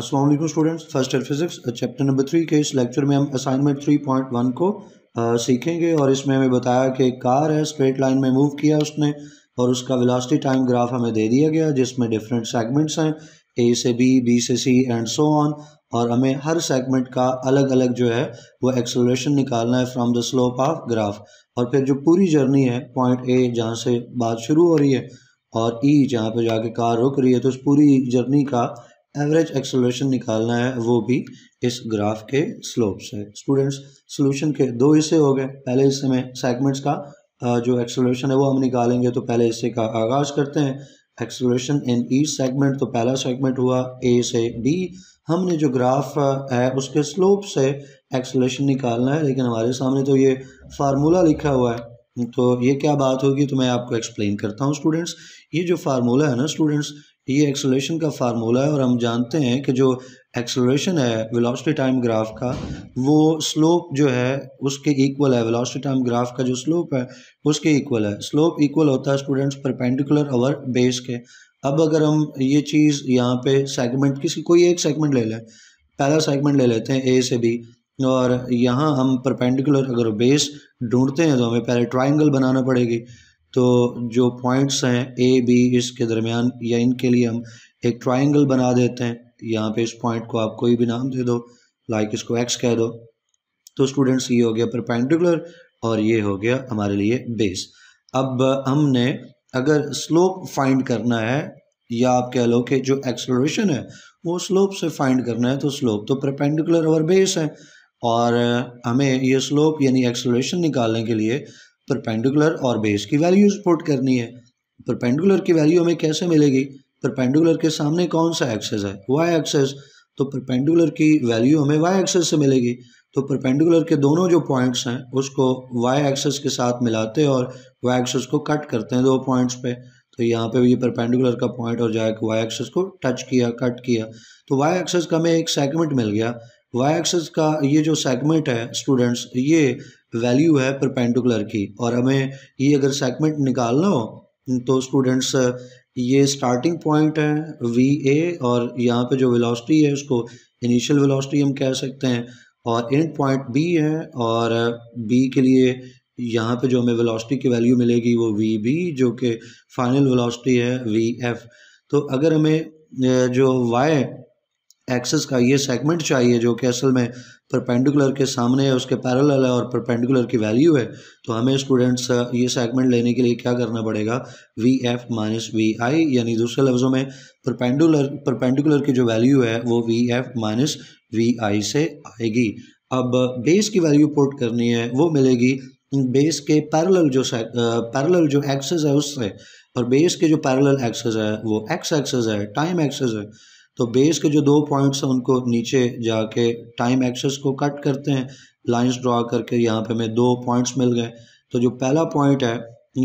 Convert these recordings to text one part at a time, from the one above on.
Aslam students first year physics chapter number three के इस lecture में हम असाइनमेंट थ्री पॉइंट वन को आ, सीखेंगे और इसमें हमें बताया कि एक कार है स्ट्रेट लाइन में मूव किया उसने और उसका वेलोसिटी टाइम ग्राफ हमें दे दिया गया जिसमें डिफरेंट सेगमेंट्स हैं ए से बी बी से सी एंड सो ऑन और हमें हर सेगमेंट का अलग अलग जो है वो एक्सलोरेशन निकालना है from the slope of graph और फिर जो पूरी जर्नी है पॉइंट ए जहाँ से बात शुरू हो रही है और ई e, जहाँ पर जाके कार रुक रही है तो उस पूरी जर्नी का एवरेज एक्सलेशन निकालना है वो भी इस ग्राफ के स्लोप से स्टूडेंट्स सोल्यूशन के दो हिस्से हो गए पहले हिस्से में सेगमेंट्स का जो एक्सलेशन है वो हम निकालेंगे तो पहले हिस्से का आगाज़ करते हैं एक्सलेशन इन ई सेगमेंट तो पहला सेगमेंट हुआ ए से बी हमने जो ग्राफ है उसके स्लोप से एक्सलेशन निकालना है लेकिन हमारे सामने तो ये फार्मूला लिखा हुआ है तो ये क्या बात होगी तो मैं आपको एक्सप्लेन करता हूँ स्टूडेंट्स ये जो फार्मूला है ना स्टूडेंट्स ये एक्सलेशन का फार्मूला है और हम जानते हैं कि जो एक्सलेशन है वेलोसिटी टाइम ग्राफ का वो स्लोप जो है उसके इक्वल है वेलोसिटी टाइम ग्राफ का जो स्लोप है उसके इक्वल है स्लोप इक्वल होता है स्टूडेंट्स परपेंडिकुलर अवर बेस के अब अगर हम ये चीज़ यहाँ पे सेगमेंट किसी कोई एक सेगमेंट ले लें पहला सेगमेंट ले लेते हैं ए से बी और यहाँ हम परपेंडिकुलर अगर बेस ढूंढते हैं तो हमें पहले ट्राइंगल बनाना पड़ेगी तो जो पॉइंट्स हैं ए बी इसके दरमियान या इनके लिए हम एक ट्राइंगल बना देते हैं यहाँ पे इस पॉइंट को आप कोई भी नाम दे दो लाइक इसको एक्स कह दो तो स्टूडेंट्स ये हो गया परपेंडिकुलर और ये हो गया हमारे लिए बेस अब हमने अगर स्लोप फाइंड करना है या आप कह लो कि जो एक्सलोरेशन है वो स्लोप से फाइंड करना है तो स्लोप तो परपेंडिकुलर और बेस है और हमें ये स्लोप यानी एक्सलोरेशन निकालने के लिए परपेंडिकुलर और बेस की वैल्यूज पुट करनी है परपेंडिकुलर की वैल्यू हमें कैसे मिलेगी परपेंडिकुलर के सामने कौन सा एक्सेस है वाई एक्सेस तो परपेंडिकुलर की वैल्यू हमें वाई एक्सेस से मिलेगी तो परपेंडिकुलर के दोनों जो पॉइंट्स हैं उसको वाई एक्सेस के साथ मिलाते हैं और वाई एक्सेस को कट करते हैं दो पॉइंट्स पे तो यहाँ पे ये परपेंडिकुलर का पॉइंट और जाएगा वाई एक्सेस को टच किया कट किया तो वाई एक्सेस का हमें एक सेगमेंट मिल गया वाई एक्सेस का ये जो सेगमेंट है स्टूडेंट्स ये वैल्यू है परपेंडिकुलर की और हमें ये अगर सेगमेंट निकालना हो तो स्टूडेंट्स ये स्टार्टिंग पॉइंट है वी ए और यहाँ पे जो वेलोसिटी है उसको इनिशियल वेलोसिटी हम कह सकते हैं और एंड पॉइंट बी है और बी के लिए यहाँ पे जो हमें वेलोसिटी की वैल्यू मिलेगी वो वी बी जो कि फाइनल वेलोसिटी है वी एफ तो अगर हमें जो वाई एक्सेस का ये सेगमेंट चाहिए जो कि असल में परपेंडिकुलर के सामने है उसके पैरल है और परपेंडिकुलर की वैल्यू है तो हमें स्टूडेंट्स ये सेगमेंट लेने के लिए क्या करना पड़ेगा V F minus V I यानी दूसरे लफ्ज़ों में परपेंडुलर परपेंडिकुलर की जो वैल्यू है वो V F minus V I से आएगी अब बेस की वैल्यू पोर्ट करनी है वो मिलेगी बेस के पैरल जो पैरल जो एक्सेस है उससे और बेस के जो पैरल एक्सेस है वो एक्स एक्सेस है टाइम एक्सेस है तो बेस के जो दो पॉइंट्स हैं उनको नीचे जाके टाइम एक्सेस को कट करते हैं लाइंस ड्रा करके यहाँ पे हमें दो पॉइंट्स मिल गए तो जो पहला पॉइंट है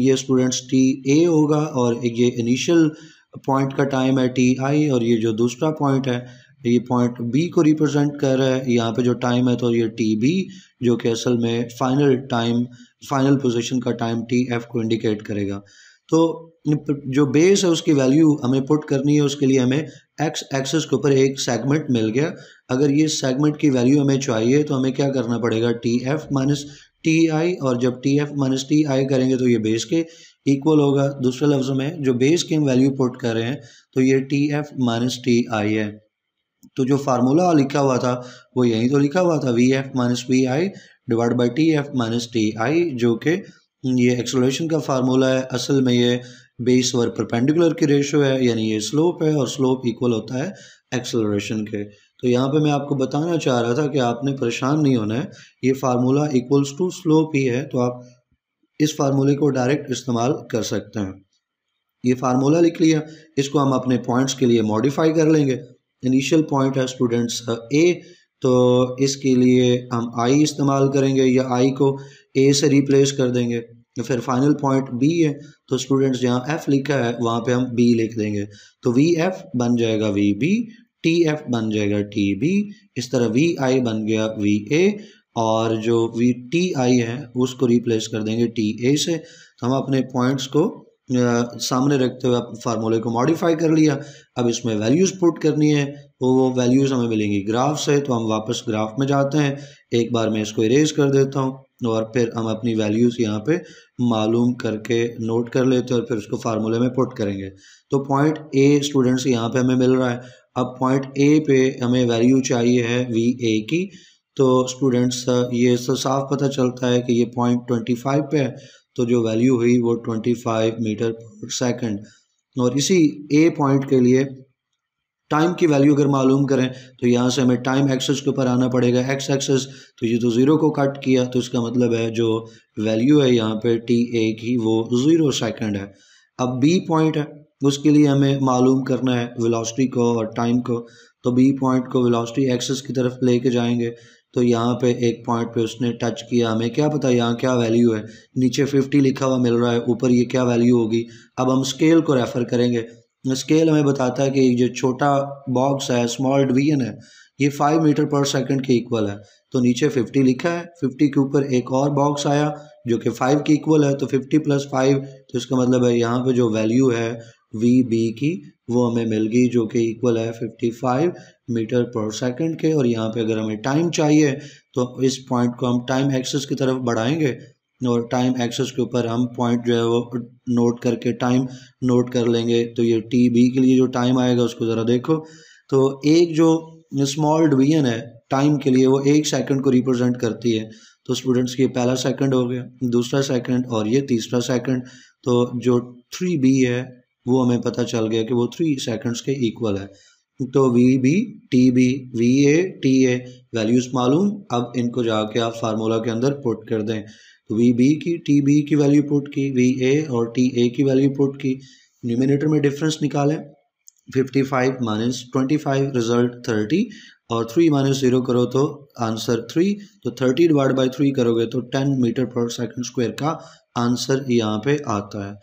ये स्टूडेंट्स टी ए होगा और ये इनिशियल पॉइंट का टाइम है टी आई और ये जो दूसरा पॉइंट है ये पॉइंट बी को रिप्रेजेंट कर रहा है यहाँ पे जो टाइम है तो ये टी बी जो कि असल में फाइनल टाइम फाइनल पोजिशन का टाइम टी एफ को इंडिकेट करेगा तो जो बेस है उसकी वैल्यू हमें पुट करनी है उसके लिए हमें एक्स एक्सेस के ऊपर एक सेगमेंट मिल गया अगर ये सेगमेंट की वैल्यू हमें चाहिए तो हमें क्या करना पड़ेगा T F minus T I और जब T F minus T I करेंगे तो ये बेस के इक्वल होगा दूसरे लफ्ज़ों में जो बेस के हम वैल्यू पुट कर रहे हैं तो ये T F minus T I है तो जो फार्मूला लिखा हुआ था वो यहीं तो लिखा हुआ था V F minus V I divide by T F minus T I जो कि ये एक्सोलेशन का फार्मूला है असल में ये बेस और परपेंडिकुलर की रेशियो है यानी ये स्लोप है और स्लोप इक्वल होता है एक्सेलरेशन के तो यहाँ पे मैं आपको बताना चाह रहा था कि आपने परेशान नहीं होना है ये फार्मूला इक्वल्स टू स्लोप ही है तो आप इस फार्मूले को डायरेक्ट इस्तेमाल कर सकते हैं ये फार्मूला लिख लिया इसको हम अपने पॉइंट्स के लिए मॉडिफाई कर लेंगे इनिशियल पॉइंट है स्टूडेंट्स ए uh, तो इसके लिए हम आई इस्तेमाल करेंगे या आई को ए से रिप्लेस कर देंगे तो फिर फाइनल पॉइंट बी है तो स्टूडेंट्स जहाँ एफ़ लिखा है वहाँ पे हम बी लिख देंगे तो वी एफ़ बन जाएगा वी बी टी एफ बन जाएगा टी बी इस तरह वी आई बन गया वी ए और जो वी टी आई है उसको रिप्लेस कर देंगे टी ए से तो हम अपने पॉइंट्स को सामने रखते हुए फार्मूले को मॉडिफाई कर लिया अब इसमें वैल्यूज़ पुट करनी है तो वो वैल्यूज़ हमें मिलेंगी ग्राफ से तो हम वापस ग्राफ में जाते हैं एक बार मैं इसको इरेज कर देता हूँ और फिर हम अपनी वैल्यूज़ यहाँ पे मालूम करके नोट कर लेते हैं और फिर उसको फार्मूले में पुट करेंगे तो पॉइंट ए स्टूडेंट्स यहाँ पे हमें मिल रहा है अब पॉइंट ए पे हमें वैल्यू चाहिए है वी ए की तो स्टूडेंट्स ये सब तो साफ पता चलता है कि ये पॉइंट ट्वेंटी फाइव पे है तो जो वैल्यू हुई वो twenty five metre per second और इसी ए पॉइंट के लिए टाइम की वैल्यू अगर मालूम करें तो यहाँ से हमें टाइम एक्सेस के ऊपर आना पड़ेगा एक्स एक्सेस तो ये तो ज़ीरो को कट किया तो इसका मतलब है जो वैल्यू है यहाँ पे टी ए की वो ज़ीरो सेकंड है अब बी पॉइंट है उसके लिए हमें मालूम करना है वेलोसिटी को और टाइम को तो बी पॉइंट को वेलोसिटी एक्सेस की तरफ कर जाएंगे तो यहाँ पे एक पॉइंट पे उसने टच किया हमें क्या पता यहाँ क्या वैल्यू है नीचे 50 लिखा हुआ मिल रहा है ऊपर ये क्या वैल्यू होगी अब हम स्केल को रेफ़र करेंगे स्केल हमें बताता है कि जो छोटा बॉक्स है स्मॉल डिवीजन है ये फाइव मीटर पर सेकंड के इक्वल है तो नीचे फिफ्टी लिखा है फिफ्टी के ऊपर एक और बॉक्स आया जो कि फाइव के इक्वल है तो फिफ्टी प्लस फाइव तो इसका मतलब है यहाँ पे जो वैल्यू है वी बी की वो हमें मिल गई जो कि इक्वल है fifty five metre per second के और यहाँ पे अगर हमें टाइम चाहिए तो इस पॉइंट को हम टाइम एक्सेस की तरफ बढ़ाएंगे और टाइम एक्सेस के ऊपर हम पॉइंट जो है वो नोट करके टाइम नोट कर लेंगे तो ये टी बी के लिए जो टाइम आएगा उसको ज़रा देखो तो एक जो स्मॉल डिवीजन है टाइम के लिए वो एक सेकंड को रिप्रेजेंट करती है तो स्टूडेंट्स की पहला सेकंड हो गया दूसरा सेकंड और ये तीसरा सेकंड तो जो थ्री बी है वो हमें पता चल गया कि वो थ्री सेकंड्स के इक्वल है तो V B T B V A T A values मालूम अब इनको जाके आप फार्मूला के अंदर पुट कर दें तो वी बी की टी बी की वैल्यू पुट की वी ए और टी ए की वैल्यू पुट की न्यूमिनेटर में डिफरेंस निकालें 55 five minus twenty five result thirty और 3 माइनस जीरो करो तो आंसर 3 तो 30 डिवाइड बाई थ्री करोगे तो 10 मीटर पर सेकंड स्क्वायर का आंसर यहाँ पे आता है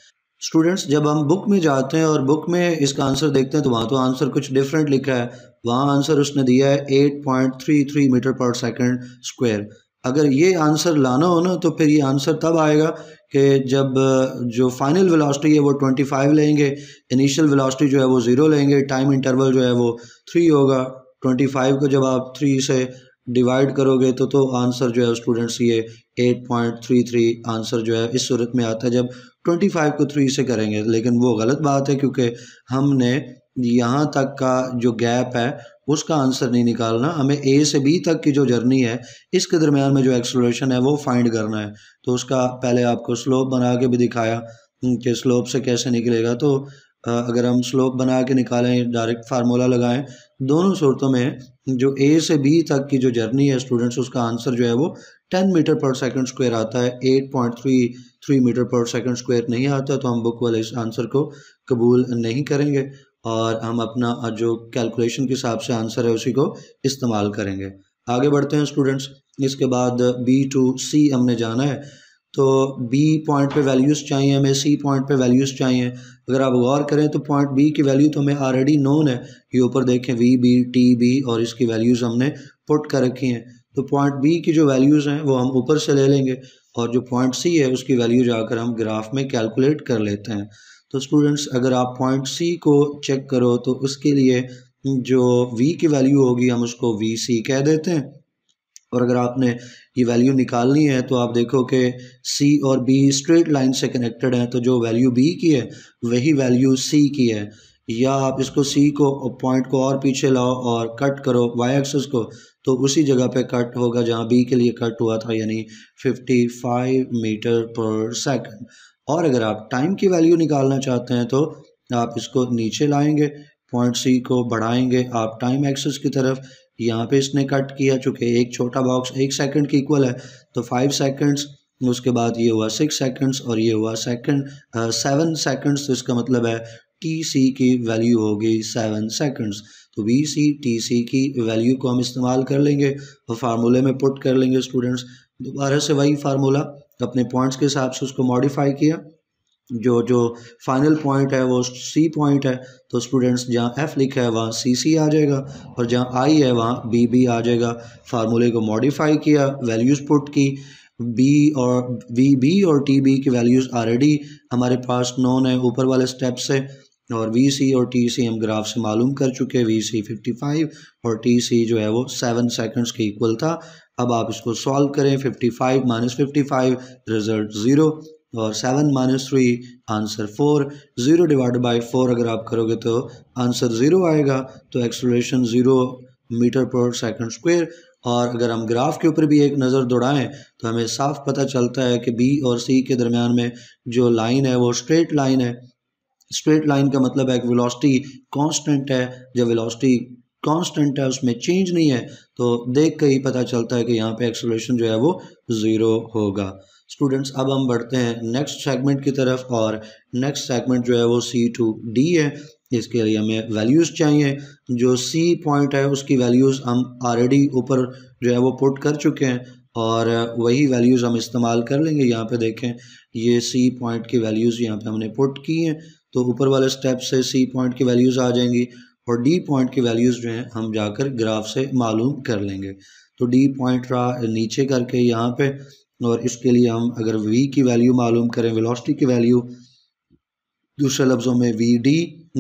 स्टूडेंट्स जब हम बुक में जाते हैं और बुक में इसका आंसर देखते हैं तो वहाँ तो आंसर कुछ डिफरेंट लिखा है वहाँ आंसर उसने दिया है 8.33 मीटर पर सेकंड स्क्वायर अगर ये आंसर लाना हो ना तो फिर ये आंसर तब आएगा कि जब जो फाइनल वेलोसिटी है वो 25 लेंगे इनिशियल वेलोसिटी जो है वो ज़ीरो लेंगे टाइम इंटरवल जो है वो थ्री होगा 25 को जब आप थ्री से डिवाइड करोगे तो तो आंसर जो है स्टूडेंट्स ये 8.33 आंसर जो है इस सूरत में आता है जब 25 को थ्री से करेंगे लेकिन वो गलत बात है क्योंकि हमने यहाँ तक का जो गैप है उसका आंसर नहीं निकालना हमें ए से बी तक की जो जर्नी है इसके दरम्यान में जो एक्सलोरेशन है वो फाइंड करना है तो उसका पहले आपको स्लोप बना के भी दिखाया हम्म, कि स्लोप से कैसे निकलेगा तो अगर हम स्लोप बना के निकालें डायरेक्ट फार्मूला लगाएं दोनों सूरतों में जो ए से बी तक की जो जर्नी है स्टूडेंट्स उसका आंसर जो है वो ten metre per second square आता है eight point three three metre per second square नहीं आता तो हम बुक वाले इस आंसर को कबूल नहीं करेंगे और हम अपना जो कैलकुलेशन के हिसाब से आंसर है उसी को इस्तेमाल करेंगे आगे बढ़ते हैं स्टूडेंट्स इसके बाद बी टू सी हमने जाना है तो बी पॉइंट पे वैल्यूज़ चाहिए हमें सी पॉइंट पे वैल्यूज़ चाहिए अगर आप गौर करें तो पॉइंट बी की वैल्यू तो हमें ऑलरेडी नोन है ये ऊपर देखें वी बी टी बी और इसकी वैल्यूज़ हमने पुट कर रखी हैं तो पॉइंट बी की जो वैल्यूज़ हैं वो हम ऊपर से ले लेंगे और जो पॉइंट सी है उसकी वैल्यू जाकर हम ग्राफ में कैलकुलेट कर लेते हैं तो स्टूडेंट्स अगर आप पॉइंट सी को चेक करो तो उसके लिए जो वी की वैल्यू होगी हम उसको वी सी कह देते हैं और अगर आपने ये वैल्यू निकालनी है तो आप देखो कि सी और बी स्ट्रेट लाइन से कनेक्टेड हैं तो जो वैल्यू बी की है वही वैल्यू सी की है या आप इसको सी को पॉइंट को और पीछे लाओ और कट करो वाई एक्सेस को तो उसी जगह पे कट होगा जहाँ बी के लिए कट हुआ था यानी 55 मीटर पर सेकंड और अगर आप टाइम की वैल्यू निकालना चाहते हैं तो आप इसको नीचे लाएंगे पॉइंट सी को बढ़ाएंगे आप टाइम एक्सेस की तरफ यहाँ पे इसने कट किया चूँकि एक छोटा बॉक्स एक सेकंड की इक्वल है तो फाइव सेकंड्स उसके बाद ये हुआ सिक्स सेकंड्स और ये हुआ सेकंड सेवन सेकंड्स तो इसका मतलब है टी सी की वैल्यू होगी सेवन सेकंड्स तो वी सी टी सी की वैल्यू को हम इस्तेमाल कर लेंगे और फार्मूले में पुट कर लेंगे स्टूडेंट्स दोबारा से वही फार्मूला अपने पॉइंट्स के हिसाब से उसको मॉडिफाई किया जो जो फाइनल पॉइंट है वो सी पॉइंट है तो स्टूडेंट्स जहाँ एफ़ लिखा है वहाँ सी सी आ जाएगा और जहाँ आई है वहाँ बी बी आ जाएगा फार्मूले को मॉडिफाई किया वैल्यूज़ पुट की बी और वी बी और टी बी की वैल्यूज़ ऑलरेडी हमारे पास नॉन है ऊपर वाले स्टेप से और वी सी और टी सी हम ग्राफ से मालूम कर चुके हैं वी सी फिफ्टी फाइव और टी सी जो है वो सेवन सेकेंड्स के इक्वल था अब आप इसको सॉल्व करें 55 five minus fifty result zero और seven minus three answer four zero divide by four अगर आप करोगे तो आंसर ज़ीरो आएगा तो acceleration zero metre per second square और अगर हम ग्राफ के ऊपर भी एक नज़र दौड़ाएं तो हमें साफ पता चलता है कि बी और सी के दरमियान में जो लाइन है वो स्ट्रेट लाइन है स्ट्रेट लाइन का मतलब है कि वेलोसिटी कांस्टेंट है जब वेलोसिटी कांस्टेंट है उसमें चेंज नहीं है तो देख के ही पता चलता है कि यहाँ पे एक्सोलेशन जो है वो ज़ीरो होगा स्टूडेंट्स अब हम बढ़ते हैं नेक्स्ट सेगमेंट की तरफ और नेक्स्ट सेगमेंट जो है वो सी टू डी है इसके लिए हमें वैल्यूज़ चाहिए जो सी पॉइंट है उसकी वैल्यूज़ हम ऑलरेडी ऊपर जो है वो पुट कर चुके हैं और वही वैल्यूज़ हम इस्तेमाल कर लेंगे यहाँ पे देखें ये सी पॉइंट की वैल्यूज़ यहाँ पे हमने पुट की हैं तो ऊपर वाले स्टेप से सी पॉइंट की वैल्यूज़ आ जाएंगी और डी पॉइंट की वैल्यूज़ जो हैं हम जाकर ग्राफ से मालूम कर लेंगे तो डी पॉइंट रहा नीचे करके यहाँ पे और इसके लिए हम अगर वी की वैल्यू मालूम करें वेलोसिटी की वैल्यू दूसरे लफ्ज़ों में वी डी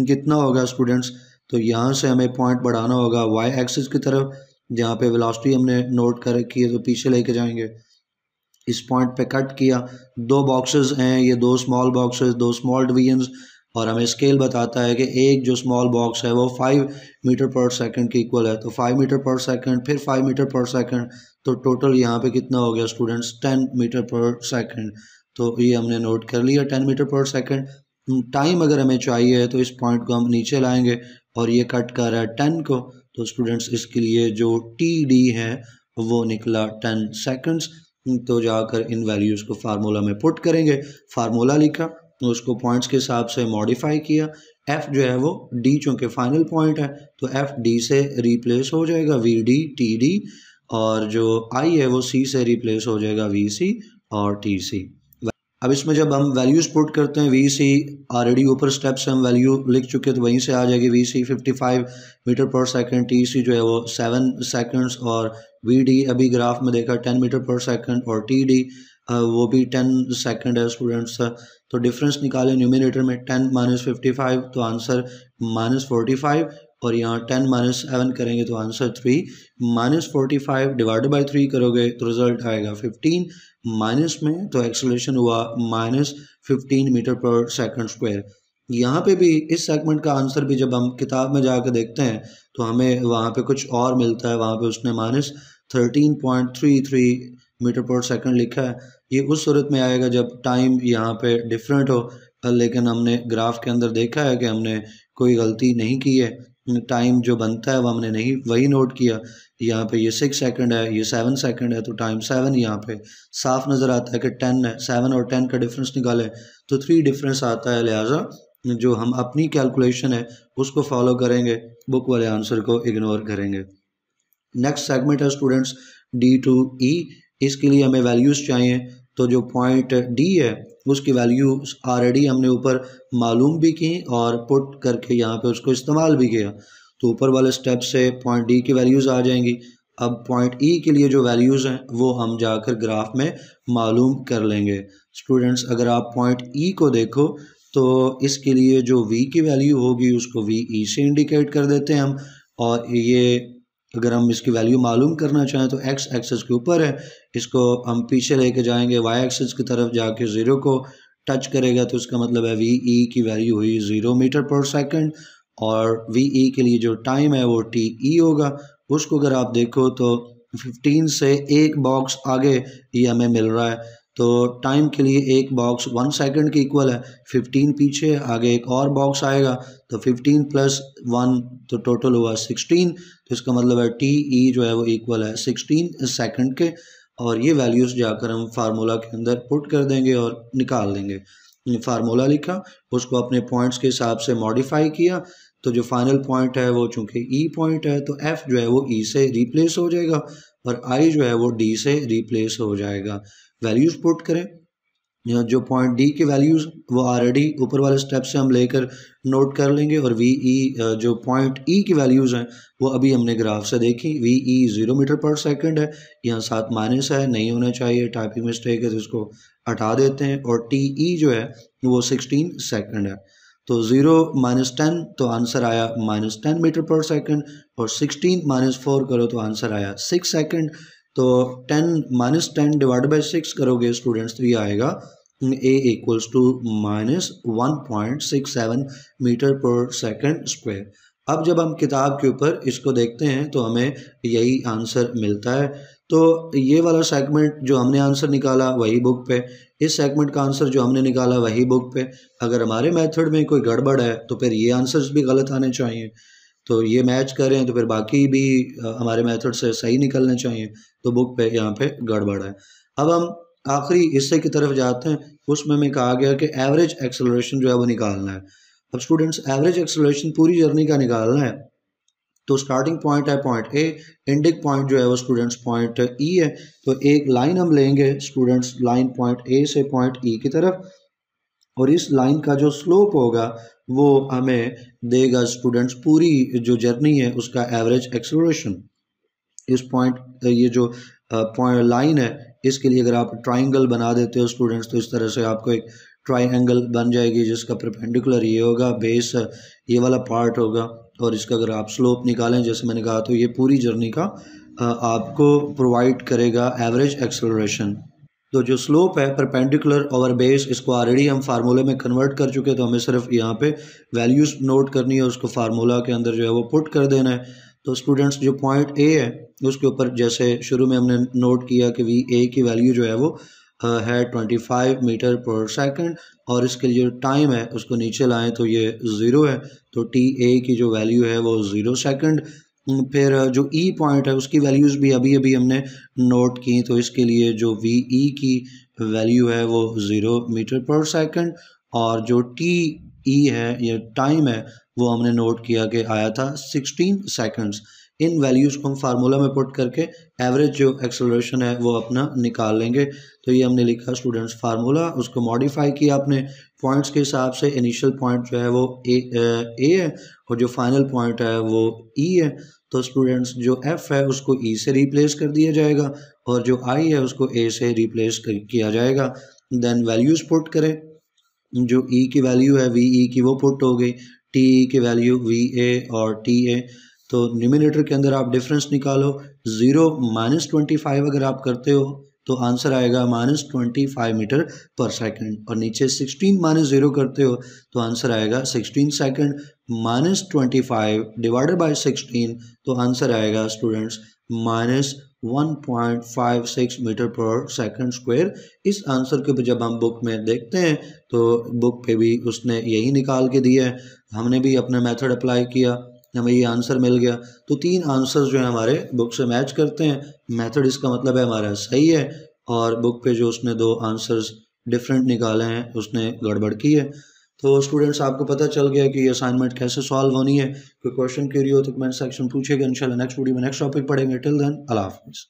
कितना होगा स्टूडेंट्स तो यहाँ से हमें पॉइंट बढ़ाना होगा वाई एक्सिस की तरफ जहाँ पे वेलोसिटी हमने नोट कर रखी है तो पीछे लेके जाएंगे इस पॉइंट पे कट किया दो बॉक्सेस हैं ये दो स्मॉल बॉक्सेस दो स्मॉल डिवीजन्स और हमें स्केल बताता है कि एक जो स्मॉल बॉक्स है वो फाइव मीटर पर सेकंड के इक्वल है तो फाइव मीटर पर सेकंड फिर फाइव मीटर पर सेकंड तो टोटल यहाँ पे कितना हो गया students ten metre per second तो ये हमने नोट कर लिया ten metre per second time अगर हमें चाहिए तो इस पॉइंट को हम नीचे लाएंगे और ये कट कर रहा है टेन को तो स्टूडेंट्स इसके लिए जो टी डी है वो निकला टेन सेकेंड्स हम्म, तो जाकर इन वैल्यूज़ को फार्मूला में पुट करेंगे फार्मूला लिखा तो उसको पॉइंट्स के हिसाब से मॉडिफाई किया एफ़ जो है वो डी चूंकि फाइनल पॉइंट है तो एफ़ डी से रिप्लेस हो जाएगा वी डी टी डी और जो आई है वो सी से रिप्लेस हो जाएगा वी सी और टी सी अब इसमें जब हम वैल्यूज़ पुट करते हैं वी सी ऑलरेडी ऊपर स्टेप्स हम वैल्यू लिख चुके हैं तो वहीं से आ जाएगी V C fifty five metre per second T C जो है वो सेवन सेकंड्स और वी डी अभी ग्राफ में देखा टेन मीटर पर सेकंड और टी डी वो भी टेन सेकेंड है स्टूडेंट्स तो डिफरेंस निकाले न्यूमिनेटर में टेन माइनस फिफ्टी फाइव तो आंसर माइनस फोर्टी फाइव और यहाँ टेन माइनस सेवन करेंगे तो answer three minus forty five divide by three करोगे तो रिजल्ट आएगा फिफ्टीन माइनस में तो एक्सलेशन हुआ minus fifteen metre per second square यहाँ पे भी इस सेगमेंट का आंसर भी जब हम किताब में जाकर देखते हैं तो हमें वहाँ पे कुछ और मिलता है वहाँ पे उसने minus thirteen point three three metre per second लिखा है ये उस सूरत में आएगा जब टाइम यहाँ पे डिफरेंट हो लेकिन हमने ग्राफ के अंदर देखा है कि हमने कोई गलती नहीं की है टाइम जो बनता है वो हमने नहीं वही नोट किया यहाँ पे ये सिक्स सेकंड है ये सेवन सेकंड है तो टाइम सेवन यहाँ पे साफ नज़र आता है कि टेन है सेवन और टेन का डिफरेंस निकालें तो थ्री डिफरेंस आता है लिहाजा जो हम अपनी कैलकुलेशन है उसको फॉलो करेंगे बुक वाले आंसर को इग्नोर करेंगे नेक्स्ट सेगमेंट है स्टूडेंट्स डी टू ई इसके लिए हमें वैल्यूज़ चाहिए तो जो पॉइंट डी है उसकी वैल्यू ऑलरेडी हमने ऊपर मालूम भी की और पुट करके यहाँ पे उसको इस्तेमाल भी किया तो ऊपर वाले स्टेप से पॉइंट डी की वैल्यूज़ आ जाएंगी अब पॉइंट ई e के लिए जो वैल्यूज़ हैं वो हम जाकर ग्राफ में मालूम कर लेंगे स्टूडेंट्स अगर आप पॉइंट ई e को देखो तो इसके लिए जो वी की वैल्यू होगी उसको ई e से इंडिकेट कर देते हैं हम और ये अगर हम इसकी वैल्यू मालूम करना चाहें तो एक्स एक्सेस के ऊपर है इसको हम पीछे लेके जाएंगे वाई एक्सेस की तरफ जाके ज़ीरो को टच करेगा तो इसका मतलब है वी ई e की वैल्यू हुई ज़ीरो मीटर पर सेकंड और वी ई e के लिए जो टाइम है वो टी ई e होगा उसको अगर आप देखो तो फिफ्टीन से एक बॉक्स आगे ये हमें मिल रहा है तो टाइम के लिए एक बॉक्स वन सेकंड के इक्वल है फिफ्टीन पीछे आगे एक और बॉक्स आएगा तो फिफ्टीन प्लस वन तो टोटल हुआ सिक्सटीन इसका मतलब है टी ई e जो है वो इक्वल है सिक्सटीन सेकंड के और ये वैल्यूज़ जाकर हम फार्मूला के अंदर पुट कर देंगे और निकाल देंगे फार्मूला लिखा उसको अपने पॉइंट्स के हिसाब से मॉडिफाई किया तो जो फाइनल पॉइंट है वो चूँकि ई पॉइंट है तो एफ़ जो है वो ई e से रिप्लेस हो जाएगा और आई जो है वो डी से रिप्लेस हो जाएगा वैल्यूज़ पुट करें यहाँ जो पॉइंट डी के वैल्यूज़ वो ऑलरेडी ऊपर वाले स्टेप से हम लेकर नोट कर लेंगे और वी ई e, जो पॉइंट ई e की वैल्यूज़ हैं वो अभी हमने ग्राफ से देखी V E zero metre per second है यहाँ सात माइनस है नहीं होना चाहिए टाइपिंग मिस्टेक है तो इसको हटा देते हैं और टी ई e जो है वो सिक्सटीन सेकेंड है तो ज़ीरो माइनस टेन तो आंसर आया minus ten metre per second और सिक्सटीन माइनस फोर करो तो आंसर आया सिक्स सेकंड तो ten minus ten divide by six करोगे स्टूडेंट्स तो ये आएगा A equals to minus one point six seven metre per second square अब जब हम किताब के ऊपर इसको देखते हैं तो हमें यही आंसर मिलता है तो ये वाला सेगमेंट जो हमने आंसर निकाला वही बुक पे इस सेगमेंट का आंसर जो हमने निकाला वही बुक पे अगर हमारे मेथड में कोई गड़बड़ है तो फिर ये आंसर्स भी गलत आने चाहिए तो ये मैच करें तो फिर बाकी भी हमारे मेथड से सही निकलने चाहिए तो बुक पे यहाँ पे गड़बड़ है अब हम आखिरी हिस्से की तरफ जाते हैं उसमें में कहा गया कि एवरेज एक्सेलरेशन जो है वो निकालना है अब स्टूडेंट्स एवरेज एक्सेलरेशन पूरी जर्नी का निकालना है तो स्टार्टिंग पॉइंट है पॉइंट ए इंडिक पॉइंट जो है वो स्टूडेंट्स पॉइंट ई है तो एक लाइन हम लेंगे स्टूडेंट्स लाइन पॉइंट ए से पॉइंट ई e की तरफ और इस लाइन का जो स्लोप होगा वो हमें देगा स्टूडेंट्स पूरी जो जर्नी है उसका एवरेज एक्सलोरेशन इस पॉइंट ये जो पॉइंट लाइन है इसके लिए अगर आप ट्राइंगल बना देते हो स्टूडेंट्स तो इस तरह से आपको एक ट्राइंगल बन जाएगी जिसका परपेंडिकुलर ये होगा बेस ये वाला पार्ट होगा और इसका अगर आप स्लोप निकालें जैसे मैंने कहा तो ये पूरी जर्नी का आपको प्रोवाइड करेगा एवरेज एक्सलोरेशन तो जो स्लोप है परपेंडिकुलर ओवर बेस इसको ऑलरेडी हम फार्मूले में कन्वर्ट कर चुके हैं तो हमें सिर्फ यहाँ पे वैल्यूज़ नोट करनी है उसको फार्मूला के अंदर जो है वो पुट कर देना है तो स्टूडेंट्स जो पॉइंट ए है उसके ऊपर जैसे शुरू में हमने नोट किया कि वी ए की वैल्यू जो है वो है twenty five metre per second और इसके लिए टाइम है उसको नीचे लाएं तो ये ज़ीरो है तो टी ए की जो वैल्यू है वो ज़ीरो सेकेंड हम्म, फिर जो ई e पॉइंट है उसकी वैल्यूज़ भी अभी अभी हमने नोट की तो इसके लिए जो वी ई e की वैल्यू है वो ज़ीरो मीटर पर सेकंड और जो टी ई e है या टाइम है वो हमने नोट किया कि आया था सिक्सटीन सेकंड्स इन वैल्यूज़ को हम फार्मूला में पुट करके एवरेज जो एक्सेलरेशन है वो अपना निकाल लेंगे तो ये हमने लिखा स्टूडेंट्स फार्मूला उसको मॉडिफाई किया आपने पॉइंट्स के हिसाब से इनिशियल पॉइंट जो है वो ए ए है और जो फाइनल पॉइंट है वो ई e है तो स्टूडेंट्स जो एफ़ है उसको ई e से रिप्लेस कर दिया जाएगा और जो आई है उसको ए से रिप्लेस किया जाएगा देन वैल्यूज़ पुट करें जो ई e की वैल्यू है वी ई e की वो पुट हो गई टी e की वैल्यू वी ए और टी ए तो न्यूमिनेटर के अंदर आप डिफरेंस निकालो ज़ीरो माइनस ट्वेंटी फाइव अगर आप करते हो तो आंसर आएगा minus twenty five metre per second और नीचे सिक्सटीन माइनस ज़ीरो करते हो तो आंसर आएगा sixteen second minus twenty five divided by sixteen तो आंसर आएगा students minus one point five six metre per second square इस आंसर को जब हम बुक में देखते हैं तो बुक पे भी उसने यही निकाल के दिया है हमने भी अपना मेथड अप्लाई किया हमें ये आंसर मिल गया तो तीन आंसर जो है हमारे बुक से मैच करते हैं मेथड इसका मतलब है हमारा सही है और बुक पे जो उसने दो आंसर्स डिफरेंट निकाले हैं उसने गड़बड़ की है तो स्टूडेंट्स आपको पता चल गया कि ये असाइनमेंट कैसे सॉल्व होनी है कोई क्वेश्चन क्यूरी हो तो कमेंट सेक्शन पूछेगा इन नेक्स्ट वीडियो में नेक्स्ट टॉपिक पढ़ेंगे टिल देन अल्लाह हाफिज़